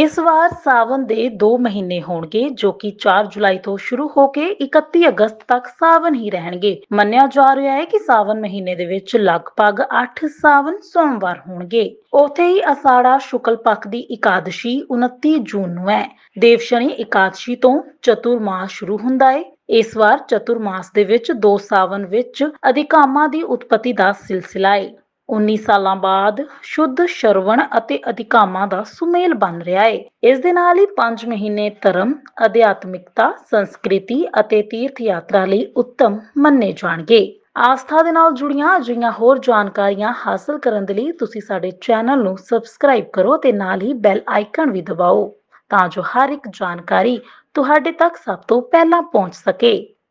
ਇਸ ਵਾਰ ਸਾਵਨ ਦੇ 2 ਮਹੀਨੇ ਹੋਣਗੇ ਜੋ ਕਿ 4 ਜੁਲਾਈ ਤੋਂ ਸ਼ੁਰੂ ਹੋ ਕੇ 31 ਅਗਸਤ ਤੱਕ ਸਾਵਨ ਹੀ ਰਹਿਣਗੇ ਮੰਨਿਆ ਜਾ ਰਿਹਾ ਹੈ ਕਿ ਸਾਵਨ ਮਹੀਨੇ ਦੇ ਵਿੱਚ ਲਗਭਗ 8 ਸਾਵਨ ਸੋਮਵਾਰ ਹੋਣਗੇ ਉਥੇ ਹੀ ਅਸਾੜਾ ਸ਼ੁਕਲ ਪੱਖ ਦੀ ਇਕਾਦਸ਼ੀ 29 ਜੂਨ ਨੂੰ ਹੈ ਦੇਵਸ਼ਨੀ ਇਕਾਦਸ਼ੀ ਤੋਂ ਚਤੁਰਮਾਸ ਸ਼ੁਰੂ ਹੁੰਦਾ ਹੈ ਇਸ ਵਾਰ ਚਤੁਰਮਾਸ ਦੇ ਵਿੱਚ 2 ਸਾਵਨ ਵਿੱਚ ਅਧਿਕਾਮਾਂ ਦੀ ਉਤਪਤੀ ਦਾ ਸਿਲਸਿਲਾ ਹੈ 19 ਸਾਲਾਂ ਬਾਅਦ ਸ਼ੁੱਧ ਸ਼ਰਵਣ ਅਤੇ ਅਧਿਕਾਮਾਂ ਦਾ ਸੁਮੇਲ ਬਣ ਰਿਹਾ ਹੈ ਇਸ ਦੇ ਨਾਲ ਹੀ 5 ਮਹੀਨੇ ਧਰਮ ਅਧਿਆਤਮਿਕਤਾ ਸੰਸਕ੍ਰਿਤੀ ਅਤੇ ਤੀਰਥ ਯਾਤਰਾ ਲਈ ਉੱਤਮ ਮੰਨੇ ਜਾਣਗੇ ਆਸਥਾ ਦੇ ਨਾਲ ਜੁੜੀਆਂ ਅਜਿਹੀਆਂ ਹੋਰ ਜਾਣਕਾਰੀਆਂ ਹਾਸਲ ਕਰਨ ਦੇ ਲਈ ਤੁਸੀਂ ਸਾਡੇ ਚੈਨਲ ਨੂੰ ਸਬਸਕ੍ਰਾਈਬ ਕਰੋ ਤੇ ਨਾਲ ਹੀ ਬੈਲ ਆਈਕਨ ਵੀ ਦਬਾਓ ਤਾਂ ਜੋ ਹਰ ਇੱਕ ਜਾਣਕਾਰੀ ਤੁਹਾਡੇ ਤੱਕ ਸਭ ਤੋਂ ਪਹਿਲਾਂ ਪਹੁੰਚ ਸਕੇ